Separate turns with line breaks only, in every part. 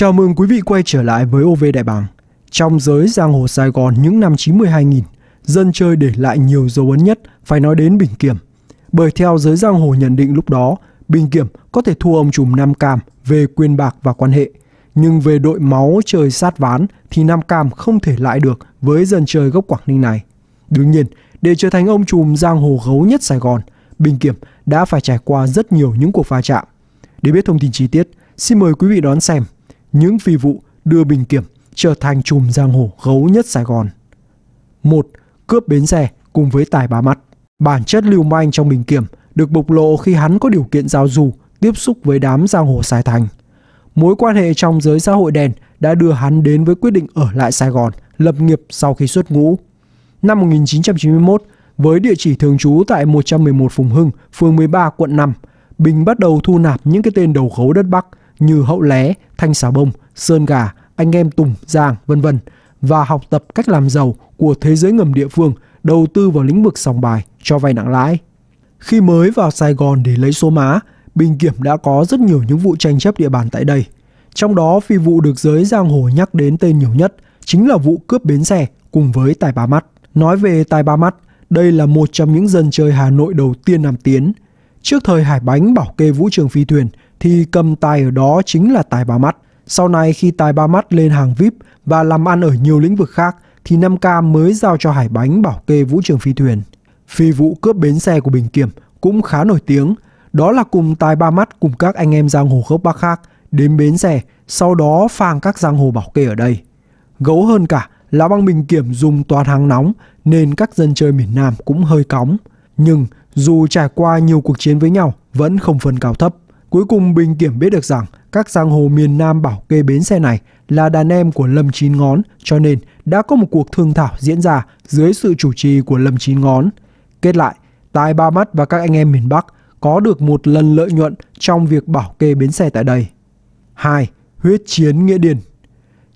Chào mừng quý vị quay trở lại với OV Đại Bàng. Trong giới giang hồ Sài Gòn những năm 92.000, dân chơi để lại nhiều dấu ấn nhất phải nói đến Bình Kiểm. Bởi theo giới giang hồ nhận định lúc đó, Bình Kiểm có thể thua ông trùm Nam Cam về quyền bạc và quan hệ. Nhưng về đội máu chơi sát ván thì Nam Cam không thể lại được với dân chơi gốc Quảng Ninh này. Đương nhiên, để trở thành ông trùm giang hồ gấu nhất Sài Gòn, Bình Kiểm đã phải trải qua rất nhiều những cuộc va chạm. Để biết thông tin chi tiết, xin mời quý vị đón xem những phi vụ đưa Bình Kiểm trở thành chùm giang hồ gấu nhất Sài Gòn. một Cướp bến xe cùng với tài bá mắt. Bản chất lưu manh trong Bình Kiểm được bộc lộ khi hắn có điều kiện giao du tiếp xúc với đám giang hồ Sài Thành. Mối quan hệ trong giới xã hội đen đã đưa hắn đến với quyết định ở lại Sài Gòn lập nghiệp sau khi xuất ngũ. Năm 1991, với địa chỉ thường trú tại 111 Phùng Hưng, phường 13, quận 5, Bình bắt đầu thu nạp những cái tên đầu gấu đất Bắc – như hậu lé, thanh xà bông, sơn gà, anh em Tùng, giang, vân vân và học tập cách làm giàu của thế giới ngầm địa phương đầu tư vào lĩnh vực sòng bài cho vay nặng lãi. Khi mới vào Sài Gòn để lấy số má, Bình Kiểm đã có rất nhiều những vụ tranh chấp địa bàn tại đây. Trong đó, phi vụ được giới giang hồ nhắc đến tên nhiều nhất chính là vụ cướp bến xe cùng với Tài Ba Mắt. Nói về Tài Ba Mắt, đây là một trong những dân chơi Hà Nội đầu tiên làm Tiến. Trước thời Hải Bánh bảo kê vũ trường phi thuyền thì cầm tài ở đó chính là tài ba mắt. Sau này khi tài ba mắt lên hàng VIP và làm ăn ở nhiều lĩnh vực khác thì 5K mới giao cho Hải Bánh bảo kê vũ trường phi thuyền. Phi vụ cướp bến xe của Bình Kiểm cũng khá nổi tiếng. Đó là cùng tài ba mắt cùng các anh em giang hồ gốc bắc khác đến bến xe, sau đó phang các giang hồ bảo kê ở đây. Gấu hơn cả là băng Bình Kiểm dùng toàn hàng nóng nên các dân chơi miền Nam cũng hơi cóng. Nhưng dù trải qua nhiều cuộc chiến với nhau vẫn không phân cao thấp. Cuối cùng Bình kiểm biết được rằng các giang hồ miền Nam bảo kê bến xe này là đàn em của Lâm Chín Ngón cho nên đã có một cuộc thương thảo diễn ra dưới sự chủ trì của Lâm Chín Ngón. Kết lại, Tài Ba Mắt và các anh em miền Bắc có được một lần lợi nhuận trong việc bảo kê bến xe tại đây. 2. Huyết chiến Nghĩa Điền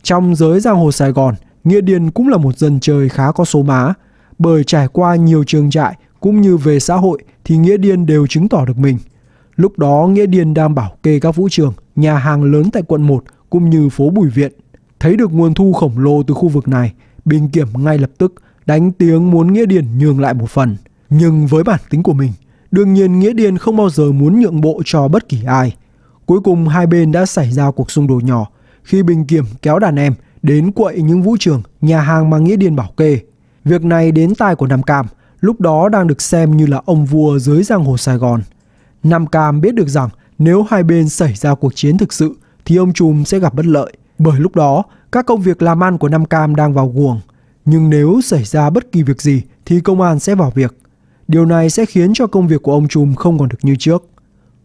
Trong giới giang hồ Sài Gòn, Nghĩa Điền cũng là một dân chơi khá có số má. Bởi trải qua nhiều trường trại cũng như về xã hội thì Nghĩa Điền đều chứng tỏ được mình – Lúc đó Nghĩa Điền đang bảo kê các vũ trường, nhà hàng lớn tại quận 1 cũng như phố Bùi Viện. Thấy được nguồn thu khổng lồ từ khu vực này, Bình Kiểm ngay lập tức đánh tiếng muốn Nghĩa Điền nhường lại một phần. Nhưng với bản tính của mình, đương nhiên Nghĩa Điền không bao giờ muốn nhượng bộ cho bất kỳ ai. Cuối cùng hai bên đã xảy ra cuộc xung đột nhỏ khi Bình Kiểm kéo đàn em đến quậy những vũ trường, nhà hàng mà Nghĩa Điền bảo kê. Việc này đến tai của Nam Cam, lúc đó đang được xem như là ông vua dưới giang hồ Sài Gòn – Nam Cam biết được rằng nếu hai bên xảy ra cuộc chiến thực sự thì ông Trùm sẽ gặp bất lợi, bởi lúc đó các công việc làm ăn của Nam Cam đang vào guồng. Nhưng nếu xảy ra bất kỳ việc gì thì công an sẽ vào việc. Điều này sẽ khiến cho công việc của ông Trùm không còn được như trước.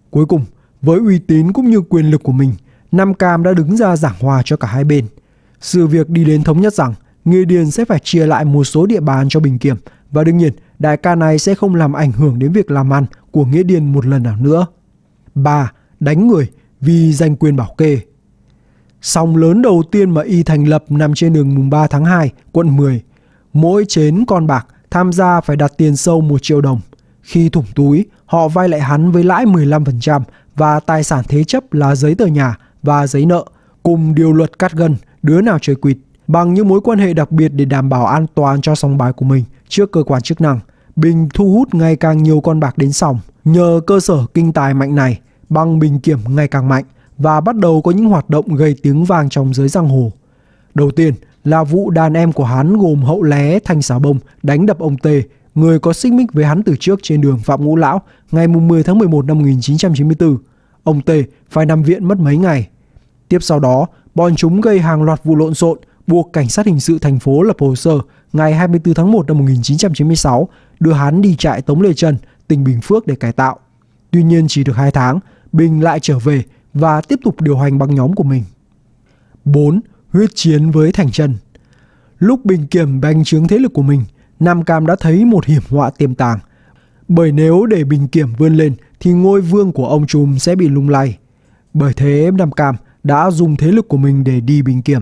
Cuối cùng, với uy tín cũng như quyền lực của mình, Nam Cam đã đứng ra giảng hòa cho cả hai bên. Sự việc đi đến thống nhất rằng Nghê Điền sẽ phải chia lại một số địa bàn cho Bình Kiểm và đương nhiên đại ca này sẽ không làm ảnh hưởng đến việc làm ăn của Nghĩa Điền một lần nào nữa. 3. Đánh người vì giành quyền bảo kê. Sòng lớn đầu tiên mà y thành lập nằm trên đường mùng 3 tháng 2, quận 10. Mỗi chến con bạc tham gia phải đặt tiền sâu 1 triệu đồng. Khi thủng túi, họ vay lại hắn với lãi 15% và tài sản thế chấp là giấy tờ nhà và giấy nợ, cùng điều luật cắt gân, đứa nào chơi quỵt, bằng những mối quan hệ đặc biệt để đảm bảo an toàn cho sòng bài của mình trước cơ quan chức năng – Bình thu hút ngày càng nhiều con bạc đến sòng. Nhờ cơ sở kinh tài mạnh này, băng bình kiểm ngày càng mạnh và bắt đầu có những hoạt động gây tiếng vang trong giới giang hồ. Đầu tiên là vụ đàn em của hắn gồm Hậu Lé, Thanh Xà Bông đánh đập ông Tê, người có xích mích với hắn từ trước trên đường Phạm Ngũ Lão ngày 10 tháng 11 năm 1994. Ông Tê phải nằm viện mất mấy ngày. Tiếp sau đó, bọn chúng gây hàng loạt vụ lộn xộn buộc cảnh sát hình sự thành phố lập hồ sơ ngày 24 tháng 1 năm 1996 đưa hắn đi trại Tống Lê Trân, tỉnh Bình Phước để cải tạo. Tuy nhiên chỉ được 2 tháng, Bình lại trở về và tiếp tục điều hành băng nhóm của mình. 4. Huyết chiến với Thành Trân Lúc Bình kiểm bành trướng thế lực của mình, Nam Cam đã thấy một hiểm họa tiềm tàng. Bởi nếu để Bình kiểm vươn lên thì ngôi vương của ông Trùm sẽ bị lung lay. Bởi thế Nam Cam đã dùng thế lực của mình để đi Bình kiểm.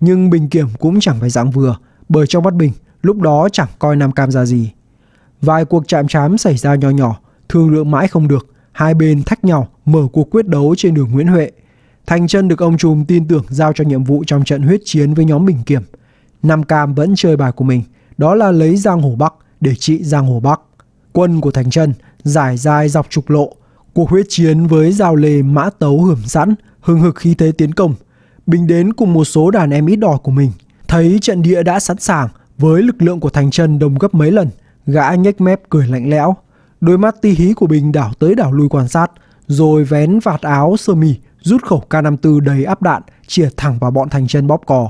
Nhưng Bình kiểm cũng chẳng phải dạng vừa, bởi trong mắt Bình lúc đó chẳng coi Nam Cam ra gì. Vài cuộc chạm trám xảy ra nho nhỏ, thương lượng mãi không được, hai bên thách nhau mở cuộc quyết đấu trên đường Nguyễn Huệ. Thành Trân được ông Trùm tin tưởng giao cho nhiệm vụ trong trận huyết chiến với nhóm Bình Kiểm. Nam Cam vẫn chơi bài của mình, đó là lấy Giang Hồ Bắc để trị Giang Hồ Bắc. Quân của Thành Trân giải dài dọc trục lộ, cuộc huyết chiến với giao lề mã tấu hưởng sẵn, hừng hực khí thế tiến công. Bình đến cùng một số đàn em ít đỏ của mình, thấy trận địa đã sẵn sàng với lực lượng của Thành Trân đông gấp mấy lần – Gã nhếch mép cười lạnh lẽo, đôi mắt ti hí của Bình đảo tới đảo lui quan sát, rồi vén vạt áo sơ mi, rút khẩu K54 đầy áp đạn, chìa thẳng vào bọn thành chân bóp cò.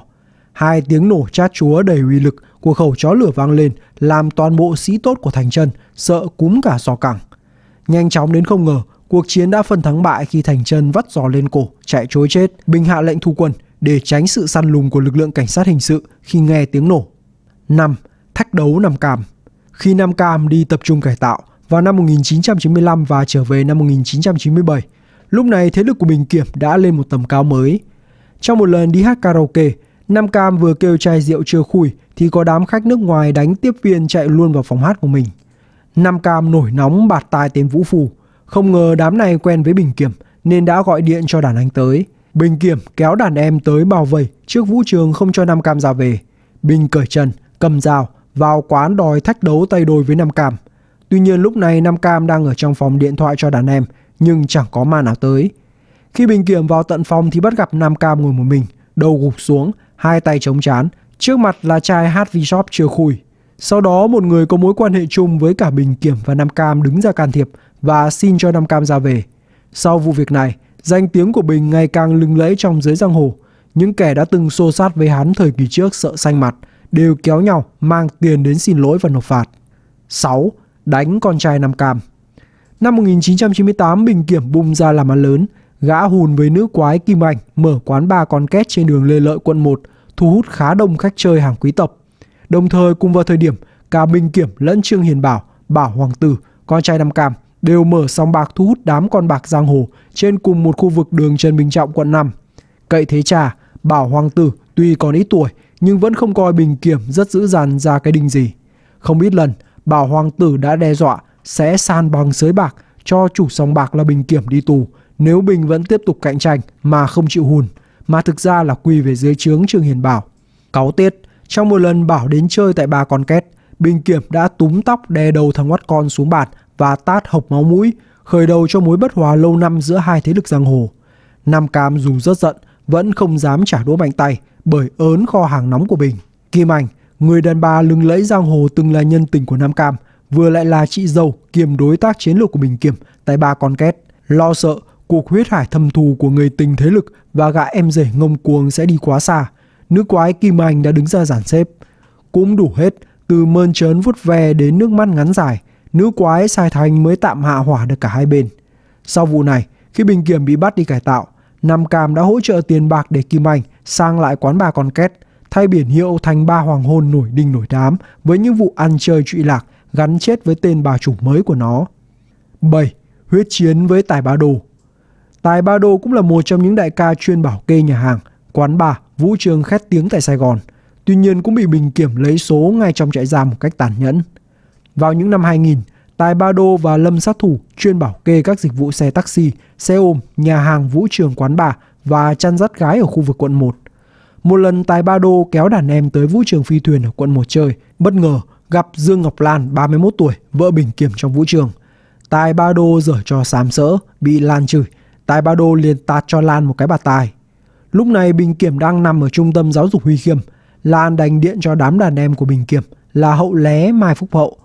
Hai tiếng nổ chát chúa đầy uy lực của khẩu chó lửa vang lên làm toàn bộ sĩ tốt của thành chân sợ cúm cả giò cẳng. Nhanh chóng đến không ngờ, cuộc chiến đã phân thắng bại khi thành chân vắt giò lên cổ, chạy trối chết. Bình hạ lệnh thu quân để tránh sự săn lùng của lực lượng cảnh sát hình sự khi nghe tiếng nổ. 5. Thách đấu nằm cảm khi Nam Cam đi tập trung cải tạo vào năm 1995 và trở về năm 1997. Lúc này thế lực của Bình Kiểm đã lên một tầm cao mới. Trong một lần đi hát karaoke, Nam Cam vừa kêu chai rượu chưa khui thì có đám khách nước ngoài đánh tiếp viên chạy luôn vào phòng hát của mình. Nam Cam nổi nóng bạt tai tên Vũ Phù. Không ngờ đám này quen với Bình Kiểm nên đã gọi điện cho đàn anh tới. Bình Kiểm kéo đàn em tới bao vây trước Vũ Trường không cho Nam Cam ra về. Bình cởi trần, cầm dao, vào quán đòi thách đấu tay đôi với Nam Cam. Tuy nhiên lúc này Nam Cam đang ở trong phòng điện thoại cho đàn em nhưng chẳng có ma nào tới. Khi Bình Kiểm vào tận phòng thì bắt gặp Nam Cam ngồi một mình, đầu gục xuống, hai tay chống chán, trước mặt là chai HV Shop chưa khui. Sau đó một người có mối quan hệ chung với cả Bình Kiểm và Nam Cam đứng ra can thiệp và xin cho Nam Cam ra về. Sau vụ việc này, danh tiếng của Bình ngày càng lừng lẫy trong giới giang hồ. Những kẻ đã từng xô sát với hắn thời kỳ trước sợ xanh mặt, đều kéo nhau mang tiền đến xin lỗi và nộp phạt. 6. Đánh con trai Nam Cam Năm 1998, Bình Kiểm bung ra làm ăn lớn, gã hùn với nữ quái Kim Anh mở quán ba con két trên đường Lê Lợi quận 1, thu hút khá đông khách chơi hàng quý tộc. Đồng thời cùng vào thời điểm, cả Bình Kiểm lẫn Trương Hiền Bảo, Bảo Hoàng Tử, con trai Nam Cam đều mở sòng bạc thu hút đám con bạc giang hồ trên cùng một khu vực đường Trần Bình Trọng quận 5. Cậy thế trà, Bảo Hoàng Tử tuy còn ít tuổi nhưng vẫn không coi bình kiểm rất dữ dằn ra cái đinh gì. Không ít lần, bảo hoàng tử đã đe dọa sẽ san bằng sới bạc cho chủ sòng bạc là bình kiểm đi tù nếu bình vẫn tiếp tục cạnh tranh mà không chịu hùn, mà thực ra là quy về dưới trướng Trương Hiền Bảo. Cáu tiết, trong một lần Bảo đến chơi tại bà con két, bình kiểm đã túm tóc đè đầu thằng oắt con xuống bàn và tát hộc máu mũi, khởi đầu cho mối bất hòa lâu năm giữa hai thế lực giang hồ. Nam Cam dù rất giận vẫn không dám trả đũa mạnh tay bởi ớn kho hàng nóng của mình. Kim Anh, người đàn bà lừng lẫy giang hồ từng là nhân tình của Nam Cam, vừa lại là chị dâu kiềm đối tác chiến lược của Bình Kiểm tại ba con két. Lo sợ cuộc huyết hải thâm thù của người tình thế lực và gã em rể ngông cuồng sẽ đi quá xa. Nữ quái Kim Anh đã đứng ra giản xếp. Cũng đủ hết, từ mơn trớn vút ve đến nước mắt ngắn dài, nữ quái Sai Thành mới tạm hạ hỏa được cả hai bên. Sau vụ này, khi Bình Kiểm bị bắt đi cải tạo, Nam Cam đã hỗ trợ tiền bạc để Kim Anh sang lại quán bà Con Két, thay biển hiệu thành ba hoàng hôn nổi đình nổi đám với những vụ ăn chơi trụy lạc gắn chết với tên bà chủ mới của nó. 7. Huyết chiến với Tài Ba Đồ Tài Ba Đồ cũng là một trong những đại ca chuyên bảo kê nhà hàng, quán bà, vũ trường khét tiếng tại Sài Gòn, tuy nhiên cũng bị Bình Kiểm lấy số ngay trong trại giam một cách tàn nhẫn. Vào những năm 2000, Tài Ba Đô và Lâm Sát Thủ chuyên bảo kê các dịch vụ xe taxi, xe ôm, nhà hàng, vũ trường, quán bar và chăn dắt gái ở khu vực quận 1. Một lần Tài Ba Đô kéo đàn em tới vũ trường phi thuyền ở quận 1 chơi, bất ngờ gặp Dương Ngọc Lan 31 tuổi, vợ Bình Kiểm trong vũ trường. Tài Ba Đô dở cho sám sỡ, bị Lan chửi. Tài Ba Đô liền tạt cho Lan một cái bạt tài. Lúc này Bình Kiểm đang nằm ở trung tâm giáo dục Huy Khiêm. Lan đành điện cho đám đàn em của Bình Kiểm là Hậu Lé Mai Phúc Hậu,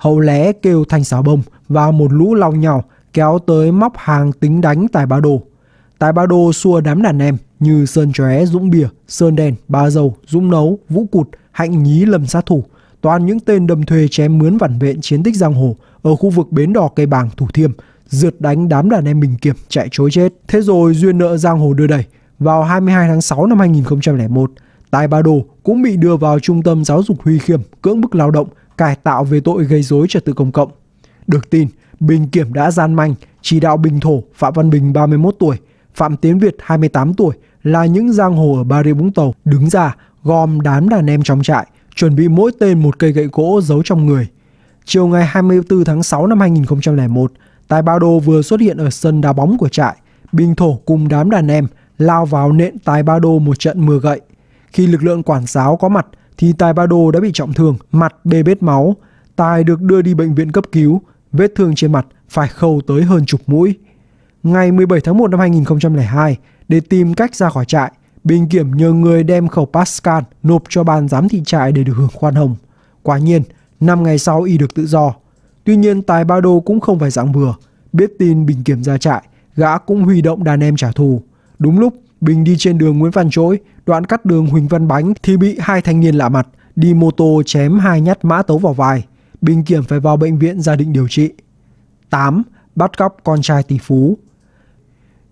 hậu lẽ kêu thanh xà bông và một lũ lao nhau kéo tới móc hàng tính đánh tại ba đô. Tại ba đô xua đám đàn em như Sơn Chóe, Dũng Bìa, Sơn Đen, Ba Dầu, Dũng Nấu, Vũ Cụt, Hạnh Nhí lầm Sát Thủ, toàn những tên đầm thuê chém mướn vản vẹn chiến tích giang hồ ở khu vực bến đò cây bàng Thủ Thiêm, rượt đánh đám đàn em Bình Kiểm chạy trối chết. Thế rồi duyên nợ giang hồ đưa đẩy, vào 22 tháng 6 năm 2001, Tài Ba Đồ cũng bị đưa vào trung tâm giáo dục Huy Khiêm cưỡng bức lao động cải tạo về tội gây dối trật tự công cộng. Được tin, Bình Kiểm đã gian manh, chỉ đạo Bình Thổ Phạm Văn Bình 31 tuổi, Phạm Tiến Việt 28 tuổi là những giang hồ ở Bà Rịa Vũng Tàu đứng ra gom đám đàn em trong trại, chuẩn bị mỗi tên một cây gậy gỗ giấu trong người. Chiều ngày 24 tháng 6 năm 2001, Tài Ba Đô vừa xuất hiện ở sân đá bóng của trại, Bình Thổ cùng đám đàn em lao vào nện Tài Ba Đô một trận mưa gậy. Khi lực lượng quản giáo có mặt, thì Tài Ba Đô đã bị trọng thương, mặt bê bết máu. Tài được đưa đi bệnh viện cấp cứu, vết thương trên mặt phải khâu tới hơn chục mũi. Ngày 17 tháng 1 năm 2002, để tìm cách ra khỏi trại, Bình Kiểm nhờ người đem khẩu Pascal nộp cho ban giám thị trại để được hưởng khoan hồng. Quả nhiên, 5 ngày sau y được tự do. Tuy nhiên Tài Ba Đô cũng không phải dạng vừa, biết tin Bình Kiểm ra trại, gã cũng huy động đàn em trả thù. Đúng lúc, Bình đi trên đường Nguyễn Văn Trỗi, đoạn cắt đường Huỳnh Văn Bánh thì bị hai thanh niên lạ mặt đi mô tô chém hai nhát mã tấu vào vai. Bình Kiểm phải vào bệnh viện gia định điều trị. 8. Bắt cóc con trai tỷ phú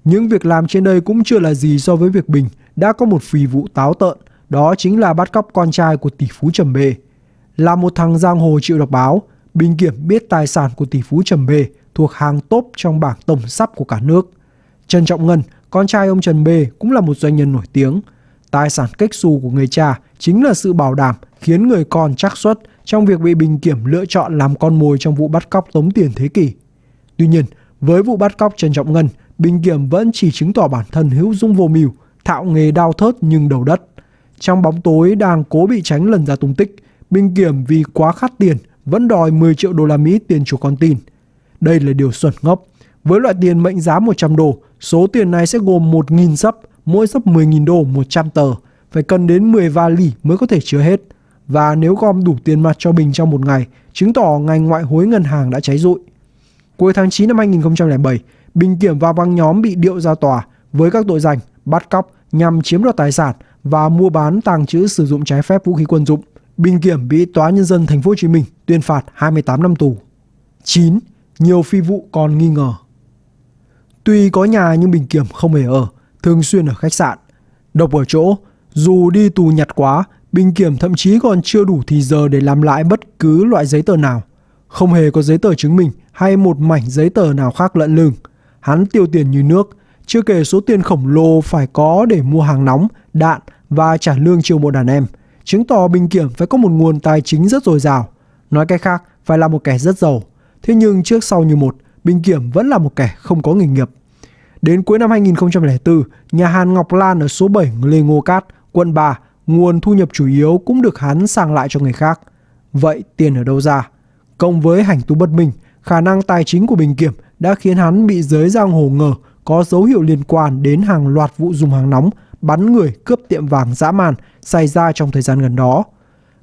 Những việc làm trên đây cũng chưa là gì so với việc Bình đã có một phì vụ táo tợn, đó chính là bắt cóc con trai của tỷ phú Trầm Bê. Là một thằng giang hồ chịu đọc báo, Bình Kiểm biết tài sản của tỷ phú Trầm Bê thuộc hàng top trong bảng tổng sắp của cả nước. Trần Trọng Ngân, con trai ông Trần Bê cũng là một doanh nhân nổi tiếng – Tài sản cách xù của người cha chính là sự bảo đảm khiến người con chắc suất trong việc bị bình kiểm lựa chọn làm con mồi trong vụ bắt cóc tống tiền thế kỷ. Tuy nhiên, với vụ bắt cóc Trần Trọng Ngân, bình kiểm vẫn chỉ chứng tỏ bản thân hữu dung vô mưu, thạo nghề đao thớt nhưng đầu đất. Trong bóng tối đang cố bị tránh lần ra tung tích, bình kiểm vì quá khát tiền vẫn đòi 10 triệu đô la Mỹ tiền chủ con tin. Đây là điều xuẩn ngốc. Với loại tiền mệnh giá 100 đô, số tiền này sẽ gồm 1.000 sấp mỗi sấp 10.000 đô 100 tờ, phải cần đến 10 vali mới có thể chứa hết. Và nếu gom đủ tiền mặt cho bình trong một ngày, chứng tỏ ngành ngoại hối ngân hàng đã cháy rụi. Cuối tháng 9 năm 2007, Bình kiểm và băng nhóm bị điệu ra tòa với các tội danh bắt cóc nhằm chiếm đoạt tài sản và mua bán tàng trữ sử dụng trái phép vũ khí quân dụng. Bình kiểm bị Tòa Nhân dân Thành phố Hồ Chí Minh tuyên phạt 28 năm tù. 9. Nhiều phi vụ còn nghi ngờ Tuy có nhà nhưng Bình Kiểm không hề ở, thường xuyên ở khách sạn. Độc ở chỗ, dù đi tù nhặt quá, Bình Kiểm thậm chí còn chưa đủ thì giờ để làm lại bất cứ loại giấy tờ nào. Không hề có giấy tờ chứng minh hay một mảnh giấy tờ nào khác lẫn lưng. Hắn tiêu tiền như nước, chưa kể số tiền khổng lồ phải có để mua hàng nóng, đạn và trả lương chiều mộ đàn em. Chứng tỏ Bình Kiểm phải có một nguồn tài chính rất dồi dào. Nói cách khác, phải là một kẻ rất giàu. Thế nhưng trước sau như một, Bình Kiểm vẫn là một kẻ không có nghề nghiệp. Đến cuối năm 2004, nhà hàng Ngọc Lan ở số 7 Lê Ngô Cát, quận 3, nguồn thu nhập chủ yếu cũng được hắn sang lại cho người khác. Vậy tiền ở đâu ra? Cộng với hành tú bất minh, khả năng tài chính của Bình Kiểm đã khiến hắn bị giới giang hồ ngờ có dấu hiệu liên quan đến hàng loạt vụ dùng hàng nóng, bắn người cướp tiệm vàng dã man xảy ra trong thời gian gần đó.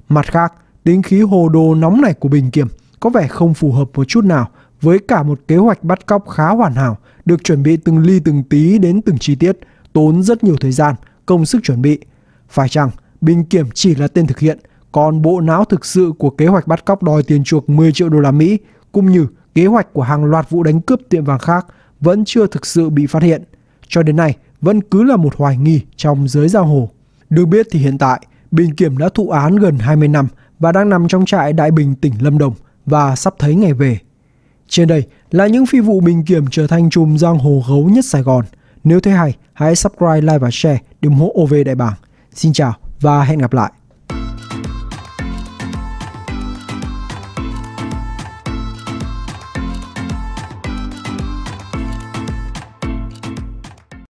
Mặt khác, tính khí hồ đồ nóng này của Bình Kiểm có vẻ không phù hợp một chút nào với cả một kế hoạch bắt cóc khá hoàn hảo được chuẩn bị từng ly từng tí đến từng chi tiết, tốn rất nhiều thời gian, công sức chuẩn bị. Phải chăng bình kiểm chỉ là tên thực hiện, còn bộ não thực sự của kế hoạch bắt cóc đòi tiền chuộc 10 triệu đô la Mỹ cũng như kế hoạch của hàng loạt vụ đánh cướp tiệm vàng khác vẫn chưa thực sự bị phát hiện. Cho đến nay vẫn cứ là một hoài nghi trong giới giang hồ. Được biết thì hiện tại, Bình Kiểm đã thụ án gần 20 năm và đang nằm trong trại Đại Bình tỉnh Lâm Đồng và sắp thấy ngày về. Trên đây là những phi vụ bình kiểm trở thành chùm giang hồ gấu nhất Sài Gòn. Nếu thấy hay, hãy subscribe, like và share để ủng hộ OV Đại Bảng. Xin chào và hẹn gặp lại!